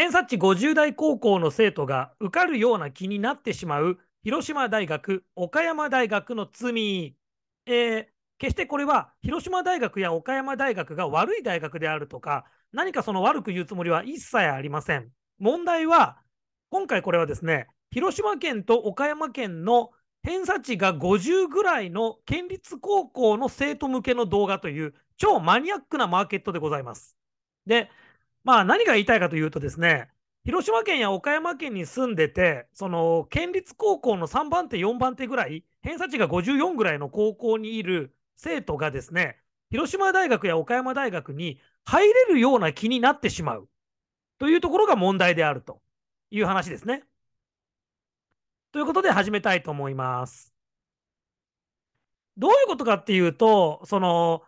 偏差値50代高校の生徒が受かるような気になってしまう広島大学、岡山大学の罪。えー、決してこれは広島大学や岡山大学が悪い大学であるとか、何かその悪く言うつもりは一切ありません。問題は、今回これはですね、広島県と岡山県の偏差値が50ぐらいの県立高校の生徒向けの動画という超マニアックなマーケットでございます。で、まあ、何が言いたいかというとですね、広島県や岡山県に住んでて、その県立高校の3番手、4番手ぐらい、偏差値が54ぐらいの高校にいる生徒がですね、広島大学や岡山大学に入れるような気になってしまうというところが問題であるという話ですね。ということで始めたいと思います。どういうことかっていうと、その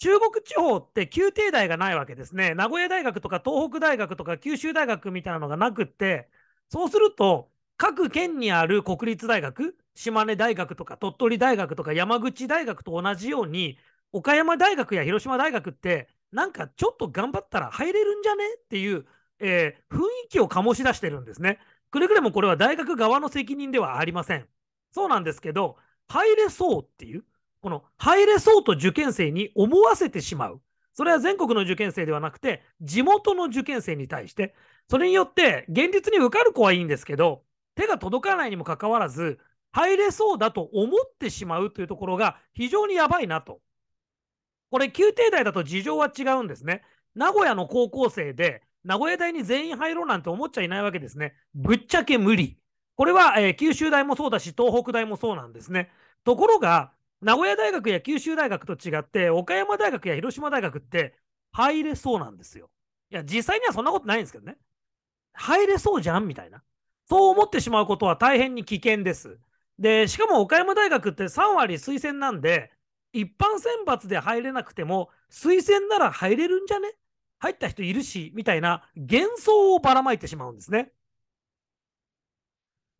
中国地方って旧帝大がないわけですね。名古屋大学とか東北大学とか九州大学みたいなのがなくって、そうすると、各県にある国立大学、島根大学とか鳥取大学とか山口大学と同じように、岡山大学や広島大学って、なんかちょっと頑張ったら入れるんじゃねっていう、えー、雰囲気を醸し出してるんですね。くれぐれもこれは大学側の責任ではありません。そうなんですけど、入れそうっていう、この入れそうと受験生に思わせてしまう。それは全国の受験生ではなくて、地元の受験生に対して、それによって現実に受かる子はいいんですけど、手が届かないにもかかわらず、入れそうだと思ってしまうというところが非常にやばいなと。これ、宮廷大だと事情は違うんですね。名古屋の高校生で、名古屋大に全員入ろうなんて思っちゃいないわけですね。ぶっちゃけ無理。これは、えー、九州大もそうだし、東北大もそうなんですね。ところが、名古屋大学や九州大学と違って、岡山大学や広島大学って入れそうなんですよ。いや、実際にはそんなことないんですけどね。入れそうじゃんみたいな。そう思ってしまうことは大変に危険です。で、しかも岡山大学って3割推薦なんで、一般選抜で入れなくても、推薦なら入れるんじゃね入った人いるし、みたいな幻想をばらまいてしまうんですね。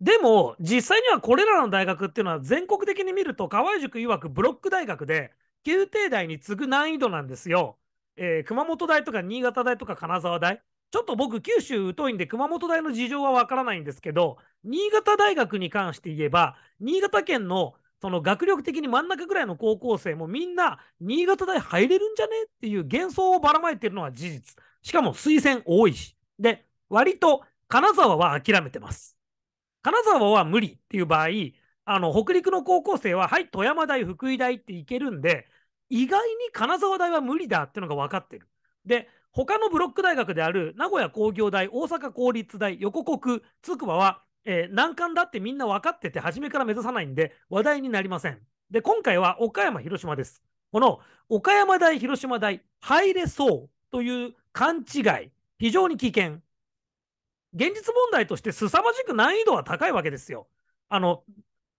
でも、実際にはこれらの大学っていうのは全国的に見ると、河合塾曰くブロック大学で、宮廷大に次ぐ難易度なんですよ。えー、熊本大とか新潟大とか金沢大。ちょっと僕、九州疎いんで、熊本大の事情はわからないんですけど、新潟大学に関して言えば、新潟県のその学力的に真ん中ぐらいの高校生もみんな、新潟大入れるんじゃねっていう幻想をばらまいてるのは事実。しかも推薦多いし。で、割と金沢は諦めてます。金沢は無理っていう場合、あの北陸の高校生は、はい、富山大、福井大って行けるんで、意外に金沢大は無理だっていうのが分かってる。で、他のブロック大学である名古屋工業大、大阪公立大、横国、つくばは、えー、難関だってみんな分かってて、初めから目指さないんで、話題になりません。で、今回は岡山、広島です。この岡山大、広島大、入れそうという勘違い、非常に危険。現実問題として凄まじく難易度は高いわけですよ。あの、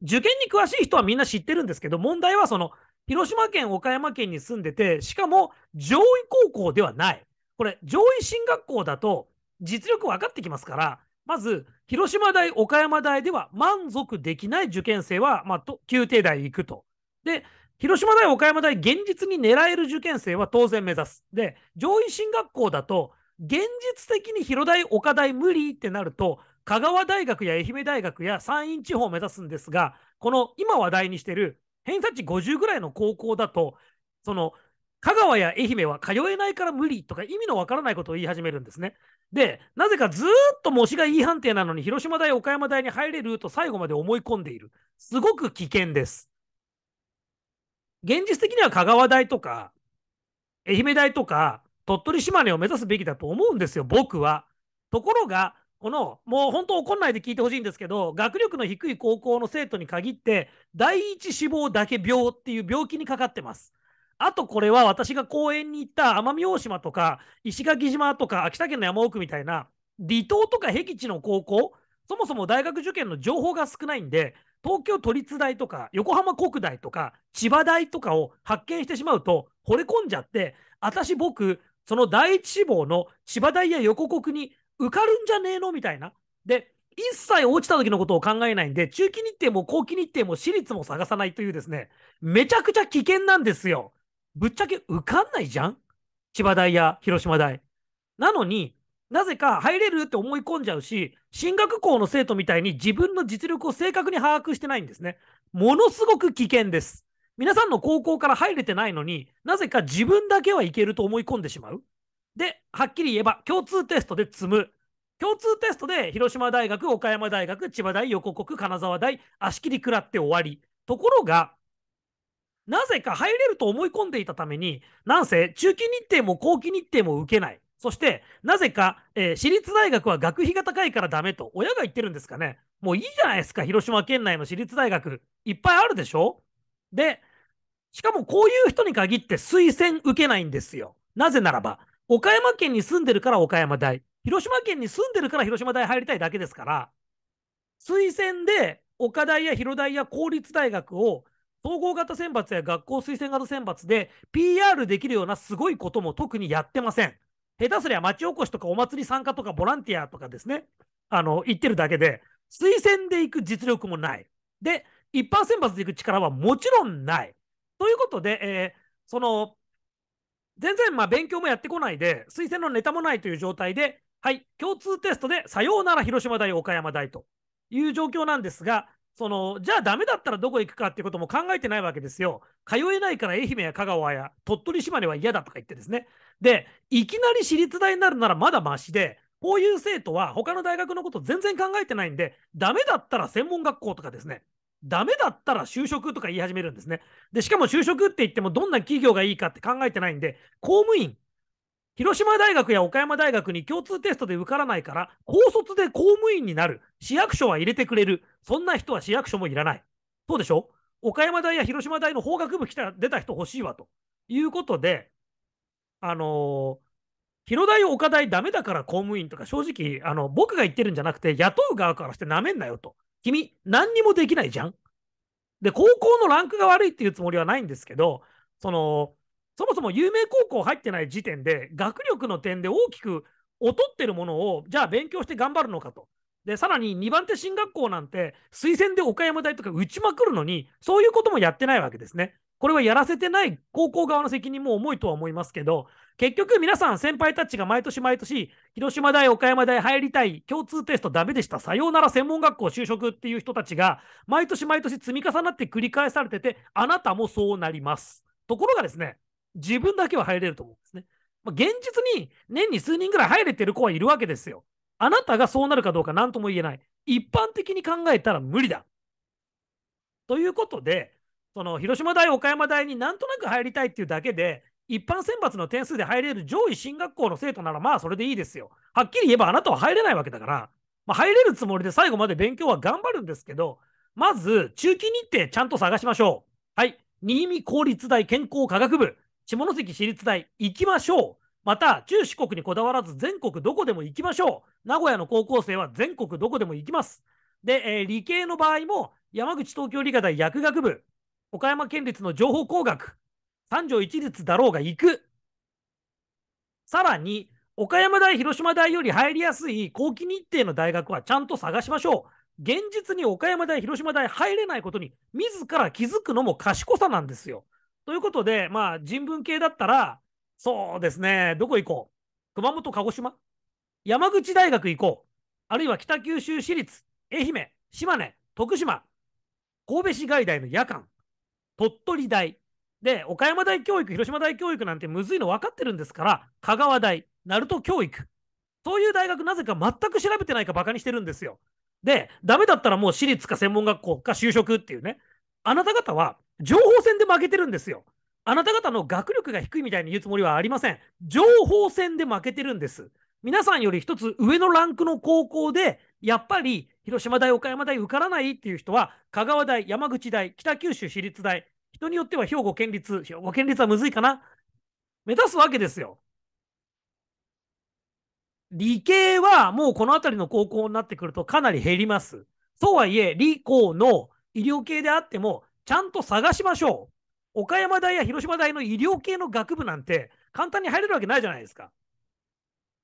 受験に詳しい人はみんな知ってるんですけど、問題はその、広島県、岡山県に住んでて、しかも上位高校ではない。これ、上位進学校だと実力分かってきますから、まず、広島大、岡山大では満足できない受験生は、まあ、宮廷大行くと。で、広島大、岡山大、現実に狙える受験生は当然目指す。で、上位進学校だと、現実的に広大、岡大無理ってなると、香川大学や愛媛大学や山陰地方を目指すんですが、この今話題にしてる偏差値50ぐらいの高校だと、その香川や愛媛は通えないから無理とか意味のわからないことを言い始めるんですね。で、なぜかずっと模試がいい判定なのに広島大、岡山大に入れると最後まで思い込んでいる。すごく危険です。現実的には香川大とか、愛媛大とか、鳥取島根を目指すべきだと思うんですよ、僕は。ところが、この、もう本当怒んないで聞いてほしいんですけど、学力の低い高校の生徒に限って、第一志望だけ病っていう病気にかかってます。あとこれは私が公園に行った奄美大島とか石垣島とか秋田県の山奥みたいな離島とか僻地の高校、そもそも大学受験の情報が少ないんで、東京都立大とか横浜国大とか千葉大とかを発見してしまうと惚れ込んじゃって、私僕その第一志望の千葉大や横国に受かるんじゃねえのみたいな。で、一切落ちた時のことを考えないんで、中期日程も後期日程も私立も探さないというですね、めちゃくちゃ危険なんですよ。ぶっちゃけ受かんないじゃん千葉大や広島大。なのになぜか入れるって思い込んじゃうし、進学校の生徒みたいに自分の実力を正確に把握してないんですね。ものすごく危険です。皆さんの高校から入れてないのになぜか自分だけはいけると思い込んでしまう。で、はっきり言えば共通テストで積む。共通テストで広島大学、岡山大学、千葉大、横国、金沢大、足切り食らって終わり。ところが、なぜか入れると思い込んでいたために、なんせ中期日程も後期日程も受けない。そして、なぜか、えー、私立大学は学費が高いからダメと、親が言ってるんですかね。もういいじゃないですか、広島県内の私立大学、いっぱいあるでしょで、しかもこういう人に限って推薦受けないんですよ。なぜならば、岡山県に住んでるから岡山大、広島県に住んでるから広島大入りたいだけですから、推薦で岡大や広大や公立大学を総合型選抜や学校推薦型選抜で PR できるようなすごいことも特にやってません。下手すりゃ町おこしとかお祭り参加とかボランティアとかですね、あの、言ってるだけで、推薦で行く実力もない。で、一般選抜で行く力はもちろんない。ということで、えー、その、全然まあ勉強もやってこないで、推薦のネタもないという状態で、はい、共通テストで、さようなら広島大、岡山大という状況なんですが、そのじゃあダメだったらどこ行くかっていうことも考えてないわけですよ。通えないから愛媛や香川や鳥取島根は嫌だとか言ってですね。で、いきなり私立大になるならまだましで、こういう生徒は他の大学のこと全然考えてないんで、ダメだったら専門学校とかですね、ダメだったら就職とか言い始めるんですね。で、しかも就職って言ってもどんな企業がいいかって考えてないんで、公務員、広島大学や岡山大学に共通テストで受からないから、高卒で公務員になる。市役所は入れてくれる。そんな人は市役所もいらない。そうでしょ岡山大や広島大の法学部来た出た人欲しいわということで、あのー広大岡大ダメだから公務員とか正直あの僕が言ってるんじゃなくて雇う側からしてなめんなよと君、何にもできないじゃんで、高校のランクが悪いっていうつもりはないんですけど、その、そもそも有名高校入ってない時点で、学力の点で大きく劣ってるものを、じゃあ勉強して頑張るのかと。で、さらに2番手進学校なんて、推薦で岡山大とか打ちまくるのに、そういうこともやってないわけですね。これはやらせてない高校側の責任も重いとは思いますけど、結局皆さん先輩たちが毎年毎年、広島大、岡山大入りたい、共通テストダメでした、さようなら専門学校就職っていう人たちが、毎年毎年積み重なって繰り返されてて、あなたもそうなります。ところがですね、自分だけは入れると思うんですね。まあ、現実に年に数人ぐらい入れてる子はいるわけですよ。あなたがそうなるかどうか何とも言えない。一般的に考えたら無理だ。ということで、その広島大、岡山大になんとなく入りたいっていうだけで、一般選抜の点数で入れる上位進学校の生徒ならまあそれでいいですよ。はっきり言えばあなたは入れないわけだから、まあ、入れるつもりで最後まで勉強は頑張るんですけど、まず中期日程ちゃんと探しましょう。はい。新見公立大健康科学部、下関私立大行きましょう。また、中四国にこだわらず全国どこでも行きましょう。名古屋の高校生は全国どこでも行きます。で、えー、理系の場合も山口東京理科大薬学部、岡山県立の情報工学、三条一律だろうが行く。さらに、岡山大、広島大より入りやすい後期日程の大学はちゃんと探しましょう。現実に岡山大、広島大入れないことに自ら気づくのも賢さなんですよ。ということで、まあ、人文系だったら、そうですね、どこ行こう熊本、鹿児島山口大学行こうあるいは北九州市立、愛媛、島根、徳島、神戸市外大の夜間、鳥取大、で、岡山大教育、広島大教育なんてむずいの分かってるんですから、香川大、鳴門教育、そういう大学なぜか全く調べてないかバカにしてるんですよ。で、ダメだったらもう私立か専門学校か就職っていうね、あなた方は情報戦で負けてるんですよ。あなた方の学力が低いみたいに言うつもりはありません。情報戦で負けてるんです。皆さんより一つ上のランクの高校で、やっぱり広島大、岡山大受からないっていう人は、香川大、山口大、北九州私立大、人によっては兵庫県立、兵庫県立はむずいかな目指すわけですよ。理系はもうこの辺りの高校になってくるとかなり減ります。そうはいえ、理工の医療系であっても、ちゃんと探しましょう。岡山大や広島大の医療系の学部なんて簡単に入れるわけないじゃないですか。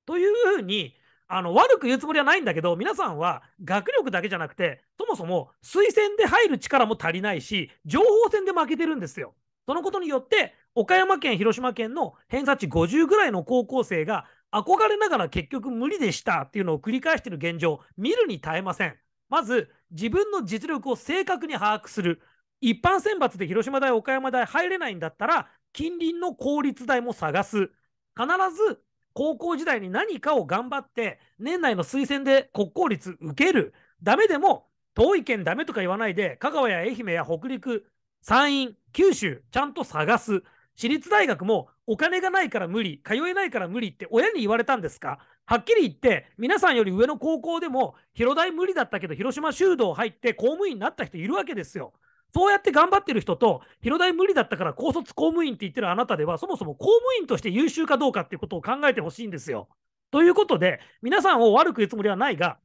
というふうに、あの悪く言うつもりはないんだけど、皆さんは学力だけじゃなくて、そもそも推薦で入る力も足りないし、情報戦で負けてるんですよ。そのことによって、岡山県、広島県の偏差値50ぐらいの高校生が、憧れながら結局無理でしたっていうのを繰り返している現状、見るに耐えません。まず、自分の実力を正確に把握する。一般選抜で広島大、岡山大入れないんだったら、近隣の公立大も探す。必ず高校時代に何かを頑張って、年内の推薦で国公立受ける、ダメでも、遠い県ダメとか言わないで、香川や愛媛や北陸、山陰、九州、ちゃんと探す。私立大学もお金がないから無理、通えないから無理って親に言われたんですかはっきり言って、皆さんより上の高校でも、広大無理だったけど、広島修道入って公務員になった人いるわけですよ。そうやって頑張ってる人と、広大無理だったから高卒公務員って言ってるあなたでは、そもそも公務員として優秀かどうかっていうことを考えてほしいんですよ。ということで、皆さんを悪く言うつもりはないが、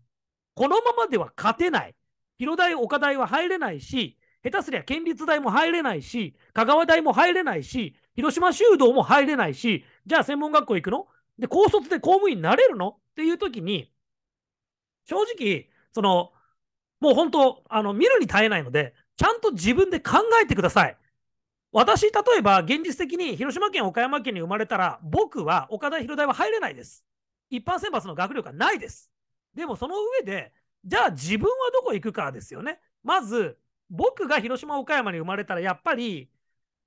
このままでは勝てない。広大、岡大は入れないし、下手すりゃ県立大も入れないし、香川大も入れないし、広島修道も入れないし、じゃあ専門学校行くので、高卒で公務員になれるのっていう時に、正直、その、もう本当、あの、見るに耐えないので、ちゃんと自分で考えてください。私、例えば現実的に広島県、岡山県に生まれたら、僕は岡田広大は入れないです。一般選抜の学力はないです。でもその上で、じゃあ自分はどこ行くかですよね。まず、僕が広島、岡山に生まれたら、やっぱり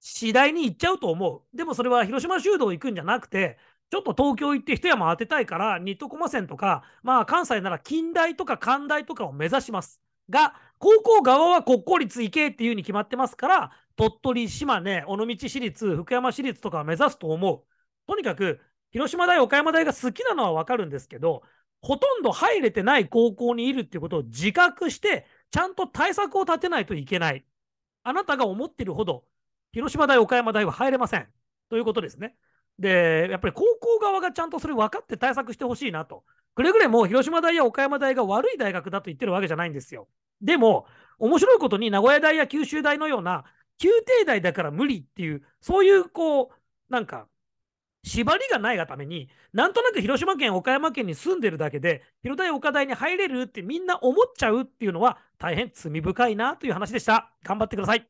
次第に行っちゃうと思う。でもそれは広島修道行くんじゃなくて、ちょっと東京行って一山当てたいから、ニットコマ線とか、まあ関西なら近代とか関大とかを目指します。が、高校側は国公立行けっていうに決まってますから、鳥取、島根、尾道市立、福山市立とか目指すと思う。とにかく、広島大、岡山大が好きなのはわかるんですけど、ほとんど入れてない高校にいるっていうことを自覚して、ちゃんと対策を立てないといけない。あなたが思ってるほど、広島大、岡山大は入れません。ということですね。で、やっぱり高校側がちゃんとそれ分かって対策してほしいなと。くれぐれも広島大や岡山大が悪い大学だと言ってるわけじゃないんですよ。でも、面白いことに名古屋大や九州大のような、宮廷大だから無理っていう、そういうこう、なんか、縛りがないがために、なんとなく広島県、岡山県に住んでるだけで、広大岡大に入れるってみんな思っちゃうっていうのは、大変罪深いなという話でした。頑張ってください。